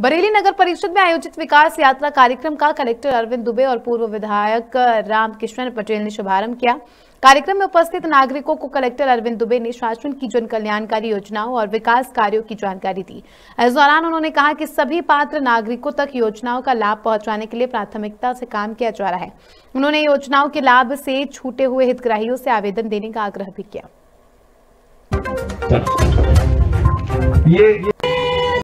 बरेली नगर परिषद में आयोजित विकास यात्रा कार्यक्रम का कलेक्टर अरविंद दुबे और पूर्व विधायक रामकिशन पटेल ने शुभारंभ किया कार्यक्रम में उपस्थित नागरिकों को कलेक्टर अरविंद दुबे ने शासन की जन कल्याणकारी योजनाओं और विकास कार्यों की जानकारी दी इस दौरान उन्होंने कहा कि सभी पात्र नागरिकों तक योजनाओं का लाभ पहुंचाने के लिए प्राथमिकता से काम किया जा रहा है उन्होंने योजनाओं के लाभ से छूटे हुए हितग्राहियों से आवेदन देने का आग्रह भी किया ये, ये।